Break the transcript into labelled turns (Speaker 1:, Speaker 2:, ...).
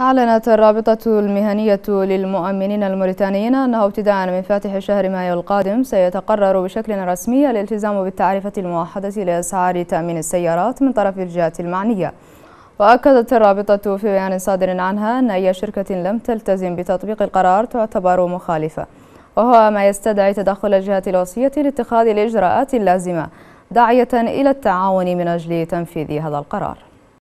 Speaker 1: أعلنت الرابطة المهنية للمؤمنين الموريتانيين أنه ابتداء من فاتح شهر مايو القادم سيتقرر بشكل رسمي الالتزام بالتعرفة الموحدة لأسعار تأمين السيارات من طرف الجهات المعنية وأكدت الرابطة في بيان صادر عنها أن أي شركة لم تلتزم بتطبيق القرار تعتبر مخالفة وهو ما يستدعي تدخل الجهات الوصية لاتخاذ الإجراءات اللازمة داعية إلى التعاون من أجل تنفيذ هذا القرار